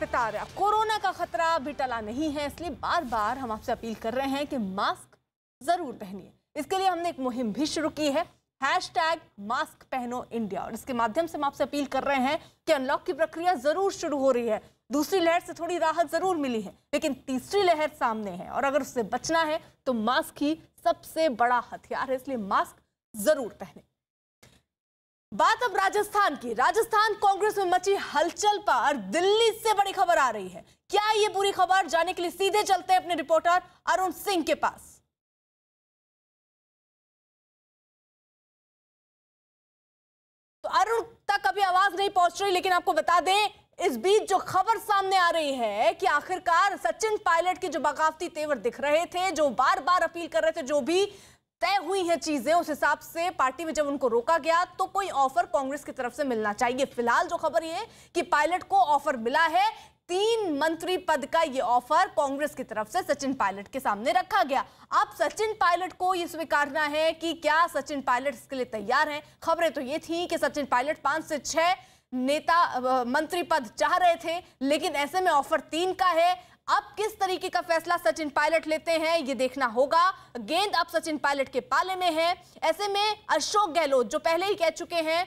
पिता रहा कोरोना का खतरा भी टला नहीं है इसलिए बार बार हम आपसे अपील कर रहे हैं कि मास्क ज़रूर पहनिए इसके लिए हमने एक मुहिम भी शुरू की है हैश टैग मास्क पहनो इंडिया और इसके माध्यम से हम आपसे अपील कर रहे हैं कि अनलॉक की प्रक्रिया ज़रूर शुरू हो रही है दूसरी लहर से थोड़ी राहत ज़रूर मिली है लेकिन तीसरी लहर सामने है और अगर उससे बचना है तो मास्क ही सबसे बड़ा हथियार है इसलिए मास्क ज़रूर पहने बात अब राजस्थान की राजस्थान कांग्रेस में मची हलचल पर दिल्ली से बड़ी खबर आ रही है क्या ये बुरी खबर जाने के लिए सीधे चलते हैं अपने रिपोर्टर अरुण सिंह के पास तो अरुण तक अभी आवाज नहीं पहुंच रही लेकिन आपको बता दें इस बीच जो खबर सामने आ रही है कि आखिरकार सचिन पायलट के जो बगावती तेवर दिख रहे थे जो बार बार अपील कर रहे थे जो भी तय हुई है चीजें उस हिसाब से पार्टी में जब उनको रोका गया तो कोई ऑफर कांग्रेस की तरफ से मिलना चाहिए फिलहाल जो खबर ये कि पायलट को ऑफर मिला है तीन मंत्री पद का ये ऑफर कांग्रेस की तरफ से सचिन पायलट के सामने रखा गया अब सचिन पायलट को ये स्वीकारना है कि क्या सचिन पायलट इसके लिए तैयार हैं खबरें तो ये थी कि सचिन पायलट पांच से छह नेता मंत्री पद चाह रहे थे लेकिन ऐसे में ऑफर तीन का है अब किस तरीके का फैसला सचिन पायलट लेते हैं ये देखना होगा गेंद अब सचिन पायलट के पाले में है ऐसे में अशोक गहलोत जो पहले ही कह चुके हैं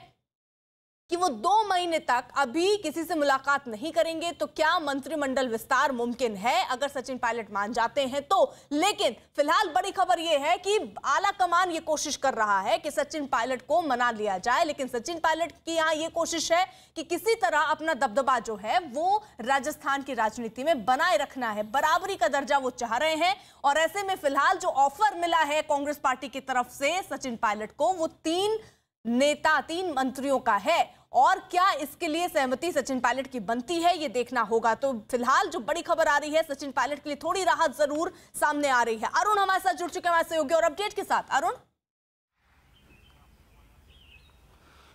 कि वो दो महीने तक अभी किसी से मुलाकात नहीं करेंगे तो क्या मंत्रिमंडल विस्तार मुमकिन है अगर सचिन पायलट मान जाते हैं तो लेकिन फिलहाल बड़ी खबर यह है कि आला कमान ये कोशिश कर रहा है कि सचिन पायलट को मना लिया जाए लेकिन सचिन पायलट की यहाँ ये कोशिश है कि किसी तरह अपना दबदबा जो है वो राजस्थान की राजनीति में बनाए रखना है बराबरी का दर्जा वो चाह रहे हैं और ऐसे में फिलहाल जो ऑफर मिला है कांग्रेस पार्टी की तरफ से सचिन पायलट को वो तीन नेता तीन मंत्रियों का है और क्या इसके लिए सहमति सचिन पायलट की बनती है ये देखना होगा तो फिलहाल जो बड़ी खबर आ रही है सचिन पायलट के लिए थोड़ी राहत जरूर सामने आ रही है अरुण हमारे साथ जुड़ चुके हैं हमारे सहयोगी और अपडेट के साथ अरुण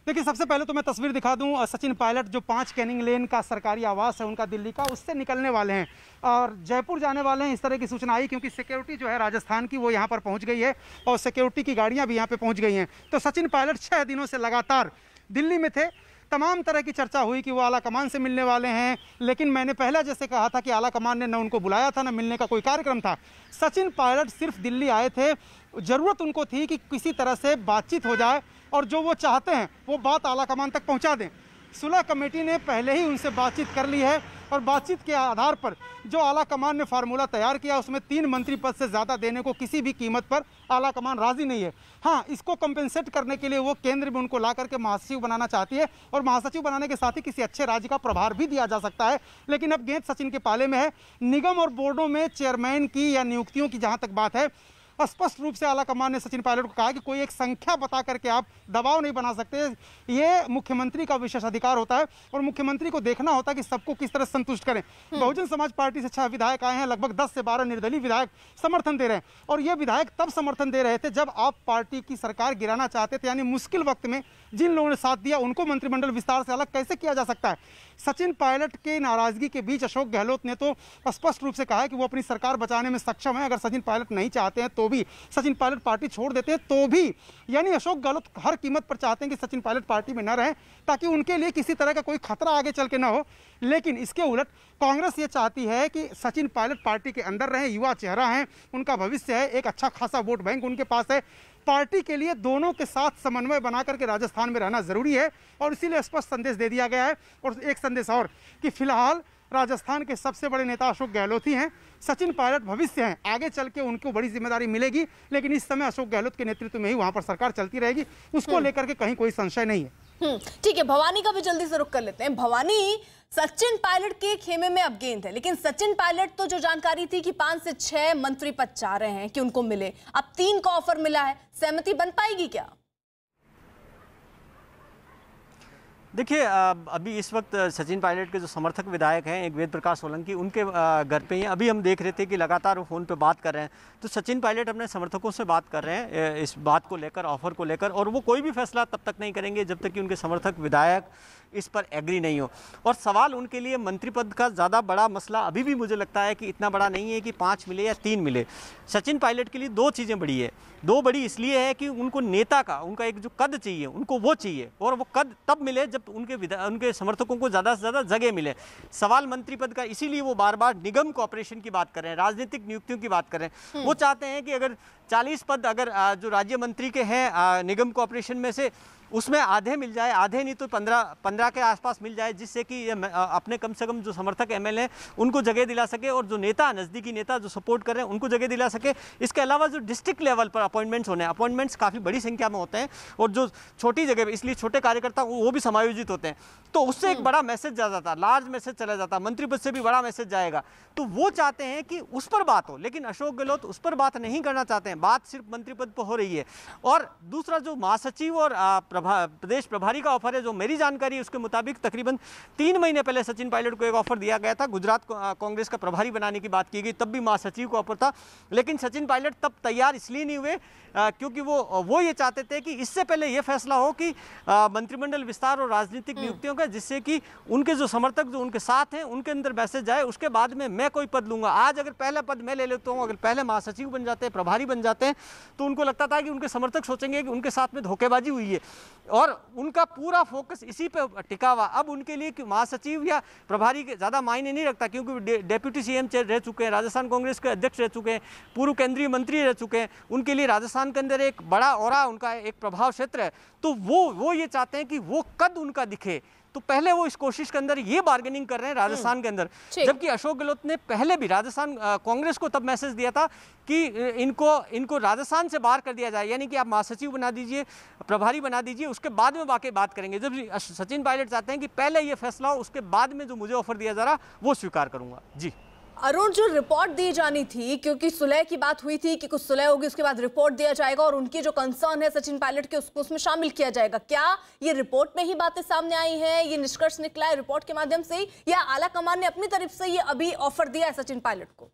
देखिए सबसे पहले तो मैं तस्वीर दिखा दूं सचिन पायलट जो पाँच कैनिंग लेन का सरकारी आवास है उनका दिल्ली का उससे निकलने वाले हैं और जयपुर जाने वाले हैं इस तरह की सूचना आई क्योंकि सिक्योरिटी जो है राजस्थान की वो यहाँ पर पहुँच गई है और सिक्योरिटी की गाड़ियाँ भी यहाँ पर पहुँच गई हैं तो सचिन पायलट छः दिनों से लगातार दिल्ली में थे तमाम तरह की चर्चा हुई कि वो आला कमान से मिलने वाले हैं लेकिन मैंने पहला जैसे कहा था कि आला कमान ने न उनको बुलाया था न मिलने का कोई कार्यक्रम था सचिन पायलट सिर्फ दिल्ली आए थे ज़रूरत उनको थी कि किसी तरह से बातचीत हो जाए और जो वो चाहते हैं वो बात आला कमान तक पहुँचा दें सुलह कमेटी ने पहले ही उनसे बातचीत कर ली है और बातचीत के आधार पर जो आला कमान ने फार्मूला तैयार किया उसमें तीन मंत्री पद से ज़्यादा देने को किसी भी कीमत पर आला कमान राजी नहीं है हाँ इसको कंपेंसेट करने के लिए वो केंद्र में उनको ला करके महासचिव बनाना चाहती है और महासचिव बनाने के साथ ही किसी अच्छे राज्य का प्रभार भी दिया जा सकता है लेकिन अब गेंद सचिन के पाले में है निगम और बोर्डों में चेयरमैन की या नियुक्तियों की जहाँ तक बात है स्पष्ट रूप से आला कमान ने सचिन पायलट को कहा कि कोई एक संख्या बता करके आप दबाव नहीं बना सकते ये मुख्यमंत्री का विशेष अधिकार होता है और मुख्यमंत्री को देखना होता है कि सबको किस तरह संतुष्ट करें हम्म। बहुजन समाज पार्टी से छह विधायक आए हैं लगभग दस से बारह निर्दलीय विधायक समर्थन दे रहे हैं और ये विधायक तब समर्थन दे रहे थे जब आप पार्टी की सरकार गिराना चाहते थे यानी मुश्किल वक्त में जिन लोगों ने साथ दिया उनको मंत्रिमंडल विस्तार से अलग कैसे किया जा सकता है सचिन पायलट के नाराजगी के बीच अशोक गहलोत ने तो स्पष्ट रूप से कहा है कि वो अपनी सरकार बचाने में सक्षम है अगर सचिन पायलट नहीं चाहते हैं तो भी सचिन पायलट पार्टी छोड़ देते हैं तो भी यानी अशोक गहलोत हर कीमत पर चाहते हैं कि सचिन पायलट पार्टी में न रहें ताकि उनके लिए किसी तरह का कोई खतरा आगे चल के ना हो लेकिन इसके उलट कांग्रेस ये चाहती है कि सचिन पायलट पार्टी के अंदर रहें युवा चेहरा हैं उनका भविष्य है एक अच्छा खासा वोट बैंक उनके पास है पार्टी के लिए दोनों के साथ समन्वय बना करके राजस्थान में रहना ज़रूरी है और इसीलिए स्पष्ट संदेश दे दिया गया है और एक संदेश और कि फिलहाल राजस्थान के सबसे बड़े नेता अशोक गहलोत ही हैं सचिन पायलट भविष्य हैं आगे चल के उनको बड़ी जिम्मेदारी मिलेगी लेकिन इस समय अशोक गहलोत के नेतृत्व में ही वहाँ पर सरकार चलती रहेगी उसको लेकर के कहीं कोई संशय नहीं है हम्म, ठीक है भवानी का भी जल्दी से रुक कर लेते हैं भवानी सचिन पायलट के खेमे में अब गेंद है लेकिन सचिन पायलट तो जो जानकारी थी कि पांच से छह मंत्री पद चाह रहे हैं कि उनको मिले अब तीन का ऑफर मिला है सहमति बन पाएगी क्या देखिए अभी इस वक्त सचिन पायलट के जो समर्थक विधायक हैं एक वेद प्रकाश सोलंकी उनके घर पे ही अभी हम देख रहे थे कि लगातार वो फ़ोन पे बात कर रहे हैं तो सचिन पायलट अपने समर्थकों से बात कर रहे हैं इस बात को लेकर ऑफर को लेकर और वो कोई भी फैसला तब तक नहीं करेंगे जब तक कि उनके समर्थक विधायक इस पर एग्री नहीं हो और सवाल उनके लिए मंत्री पद का ज़्यादा बड़ा मसला अभी भी मुझे लगता है कि इतना बड़ा नहीं है कि पाँच मिले या तीन मिले सचिन पायलट के लिए दो चीज़ें बड़ी है दो बड़ी इसलिए है कि उनको नेता का उनका एक जो कद चाहिए उनको वो चाहिए और वो कद तब मिले जब उनके उनके समर्थकों को ज़्यादा से ज़्यादा जगह मिले सवाल मंत्री पद का इसीलिए वो बार बार निगम कॉपरेशन की बात कर रहे हैं राजनीतिक नियुक्तियों की बात कर रहे हैं वो हम्म। चाहते हैं कि अगर चालीस पद अगर जो राज्य मंत्री के हैं निगम कॉपरेशन में से उसमें आधे मिल जाए आधे नहीं तो पंद्रह पंद्रह के आसपास मिल जाए जिससे कि ये अपने कम से कम जो समर्थक एम एल उनको जगह दिला सके और जो नेता नज़दीकी नेता जो सपोर्ट कर रहे हैं उनको जगह दिला सके इसके अलावा जो डिस्ट्रिक्ट लेवल पर अपॉइंटमेंट्स होने अपॉइंटमेंट्स काफ़ी बड़ी संख्या में होते हैं और जो छोटी जगह पर इसलिए छोटे कार्यकर्ता वो भी समायोजित होते हैं तो उससे एक हम्म। बड़ा मैसेज जा जाता लार्ज मैसेज चला जाता मंत्री पद से भी बड़ा मैसेज जाएगा तो वो चाहते हैं कि उस पर बात हो लेकिन अशोक गहलोत उस पर बात नहीं करना चाहते हैं बात सिर्फ मंत्री पद पर हो रही है और दूसरा जो महासचिव और प्रभा प्रदेश प्रभारी का ऑफर है जो मेरी जानकारी है उसके मुताबिक तकरीबन तीन महीने पहले सचिन पायलट को एक ऑफर दिया गया था गुजरात कांग्रेस का प्रभारी बनाने की बात की गई तब भी महासचिव को ऑफर था लेकिन सचिन पायलट तब तैयार इसलिए नहीं हुए क्योंकि वो वो ये चाहते थे कि इससे पहले ये फैसला हो कि मंत्रिमंडल विस्तार और राजनीतिक हम्म। नियुक्तियों का जिससे कि उनके जो समर्थक जो उनके साथ हैं उनके अंदर मैसेज जाए उसके बाद में मैं कोई पद लूंगा आज अगर पहला पद मैं ले लेता हूँ अगर पहले महासचिव बन जाते हैं प्रभारी बन जाते हैं तो उनको लगता था कि उनके समर्थक सोचेंगे कि उनके साथ में धोखेबाजी हुई है और उनका पूरा फोकस इसी पे टिका हुआ अब उनके लिए महासचिव या प्रभारी के ज़्यादा मायने नहीं रखता क्योंकि डेप्यूटी सीएम रह चुके हैं राजस्थान कांग्रेस के अध्यक्ष रह चुके हैं पूर्व केंद्रीय मंत्री रह चुके हैं उनके लिए राजस्थान के अंदर एक बड़ा और उनका एक प्रभाव क्षेत्र है तो वो वो ये चाहते हैं कि वो कद उनका दिखे तो पहले वो इस कोशिश के अंदर ये बार्गेनिंग कर रहे हैं राजस्थान हम्म। के अंदर जबकि अशोक गहलोत ने पहले भी राजस्थान कांग्रेस को तब मैसेज दिया था कि इनको इनको राजस्थान से बाहर कर दिया जाए यानी कि आप महासचिव बना दीजिए प्रभारी बना दीजिए उसके बाद में वाकई बात करेंगे जब सचिन पायलट चाहते हैं कि पहले ये फैसला हो उसके बाद में जो मुझे ऑफर दिया जा रहा वो स्वीकार करूंगा जी अरुण जो रिपोर्ट दी जानी थी क्योंकि सुलह की बात हुई थी कि कुछ सुलह होगी उसके बाद रिपोर्ट दिया जाएगा और उनकी जो कंसर्न है सचिन पायलट के उसको उसमें शामिल किया जाएगा क्या ये रिपोर्ट में ही बातें सामने आई हैं ये निष्कर्ष निकला है रिपोर्ट के माध्यम से या आला कमान ने अपनी तरफ से ये अभी ऑफर दिया है सचिन पायलट को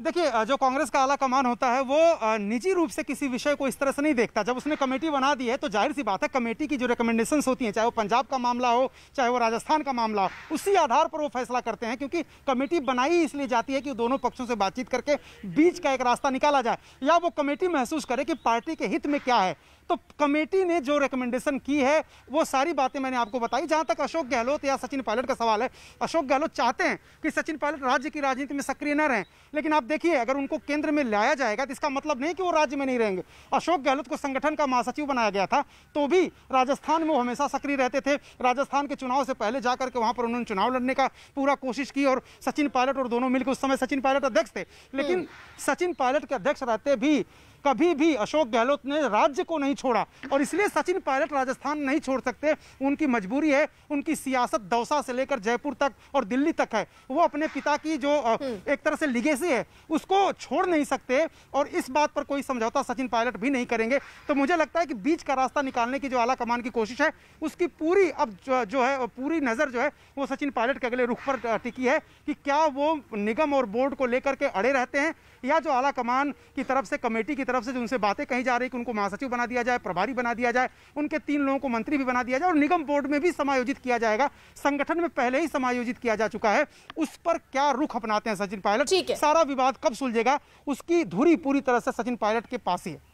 देखिए जो कांग्रेस का आला कमान होता है वो निजी रूप से किसी विषय को इस तरह से नहीं देखता जब उसने कमेटी बना दी है तो जाहिर सी बात है कमेटी की जो रिकमेंडेशंस होती हैं चाहे वो पंजाब का मामला हो चाहे वो राजस्थान का मामला हो उसी आधार पर वो फैसला करते हैं क्योंकि कमेटी बनाई इसलिए जाती है कि दोनों पक्षों से बातचीत करके बीच का एक रास्ता निकाला जाए या वो कमेटी महसूस करे कि पार्टी के हित में क्या है तो कमेटी ने जो रिकमेंडेशन की है वो सारी बातें मैंने आपको बताई जहां तक अशोक गहलोत या सचिन पायलट का सवाल है अशोक गहलोत चाहते हैं कि सचिन पायलट राज्य की राजनीति में सक्रिय न रहें लेकिन आप देखिए अगर उनको केंद्र में लाया जाएगा तो इसका मतलब नहीं कि वो राज्य में नहीं रहेंगे अशोक गहलोत को संगठन का महासचिव बनाया गया था तो भी राजस्थान में वो हमेशा सक्रिय रहते थे राजस्थान के चुनाव से पहले जा करके वहाँ पर उन्होंने चुनाव लड़ने का पूरा कोशिश की और सचिन पायलट और दोनों मिलकर उस समय सचिन पायलट अध्यक्ष थे लेकिन हम्म। सचिन पायलट के अध्यक्ष रहते भी कभी भी अशोक गहलोत ने राज्य को नहीं छोड़ा और इसलिए सचिन पायलट राजस्थान नहीं छोड़ सकते उनकी मजबूरी है उनकी सियासत दौसा से लेकर जयपुर तक और दिल्ली तक है वो अपने पिता की जो हम्म। एक तरह से लिगेसी है उसको छोड़ नहीं सकते और इस बात पर कोई समझौता सचिन पायलट भी नहीं करेंगे तो मुझे लगता है कि बीच का रास्ता निकालने की जो आला कमान की कोशिश है उसकी पूरी अब जो है पूरी नज़र जो है वो सचिन पायलट के अगले रुख पर टिकी है कि क्या वो निगम और बोर्ड को लेकर के अड़े रहते हैं या जो आला कमान की तरफ से कमेटी की तरफ से जो उनसे बातें कही जा रही कि उनको महासचिव बना दिया जाए प्रभारी बना दिया जाए उनके तीन लोगों को मंत्री भी बना दिया जाए और निगम बोर्ड में भी समायोजित किया जाएगा संगठन में पहले ही समायोजित किया जा चुका है उस पर क्या रुख अपनाते हैं सचिन पायलट सारा विवाद कब सुलझेगा उसकी धुरी पूरी तरह से सचिन पायलट के पास ही है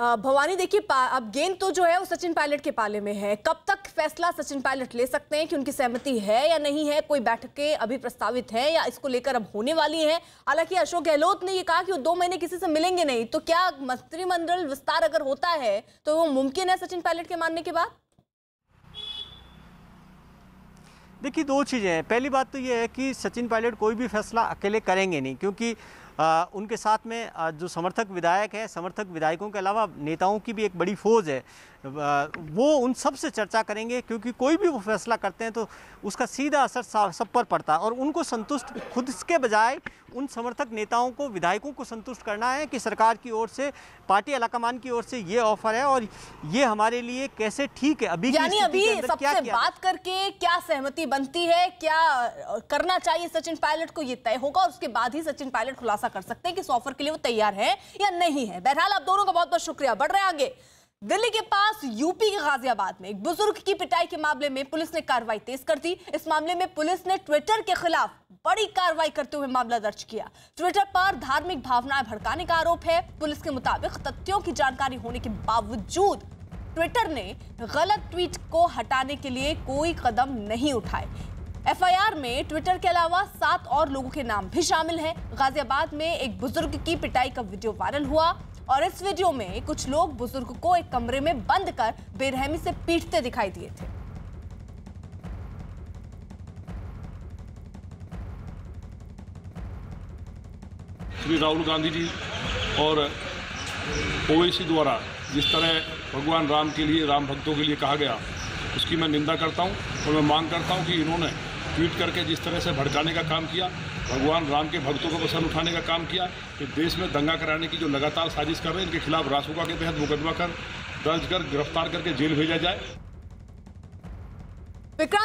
भवानी देखिए अब गेंद तो जो है वो सचिन पायलट के पाले में है कब तक फैसला सचिन पायलट ले सकते हैं कि उनकी सहमति है या नहीं है कोई बैठकें अभी प्रस्तावित हैं या इसको लेकर अब होने वाली हैं हालांकि अशोक गहलोत ने ये कहा कि वो दो महीने किसी से मिलेंगे नहीं तो क्या मंत्रिमंडल विस्तार अगर होता है तो वो मुमकिन है सचिन पायलट के मानने के बाद देखिए दो चीज़ें हैं पहली बात तो ये है कि सचिन पायलट कोई भी फैसला अकेले करेंगे नहीं क्योंकि आ, उनके साथ में जो समर्थक विधायक है समर्थक विधायकों के अलावा नेताओं की भी एक बड़ी फौज है वो उन सब से चर्चा करेंगे क्योंकि कोई भी वो फैसला करते हैं तो उसका सीधा असर सब पर पड़ता है और उनको संतुष्ट खुद के बजाय उन समर्थक नेताओं को विधायकों को संतुष्ट करना है कि सरकार की ओर से पार्टी अलाकमान की ओर से ये ऑफर है और ये हमारे लिए कैसे ठीक है अभी यानी अभी सबसे बात करके क्या सहमति बनती है क्या करना चाहिए सचिन पायलट को ये तय होगा और उसके बाद ही सचिन पायलट खुलासा खुलासा कर सकते हैं कि इस ऑफर के लिए वो तैयार है या नहीं है बहरहाल आप दोनों का बहुत बहुत शुक्रिया बढ़ रहे हैं आगे दिल्ली के पास यूपी के गाजियाबाद में एक बुजुर्ग की पिटाई के मामले में पुलिस ने कार्रवाई तेज कर दी इस मामले में पुलिस ने ट्विटर के खिलाफ बड़ी कार्रवाई करते हुए मामला दर्ज किया ट्विटर पर धार्मिक भावनाएं भड़काने का आरोप है पुलिस के मुताबिक तथ्यों की जानकारी होने के बावजूद ट्विटर ने गलत ट्वीट को हटाने के लिए कोई कदम नहीं उठाए एफआईआर में ट्विटर के अलावा सात और लोगों के नाम भी शामिल हैं गाजियाबाद में एक बुजुर्ग की पिटाई का वीडियो वायरल हुआ और इस वीडियो में कुछ लोग बुजुर्ग को एक कमरे में बंद कर बेरहमी से पीटते दिखाई दिए थे श्री राहुल गांधी जी और ओवैसी द्वारा जिस तरह भगवान राम के लिए राम भक्तों के लिए कहा गया उसकी मैं निंदा करता हूँ और मैं मांग करता हूँ कि इन्होंने ट्वीट करके जिस तरह से भड़काने का काम किया भगवान राम के भक्तों को पसंद उठाने का काम किया कि देश में दंगा कराने की जो लगातार साजिश कर रहे हैं इनके खिलाफ रासुका के तहत मुकदमा कर दर्ज कर गिरफ्तार करके जेल भेजा जाए विक्रांत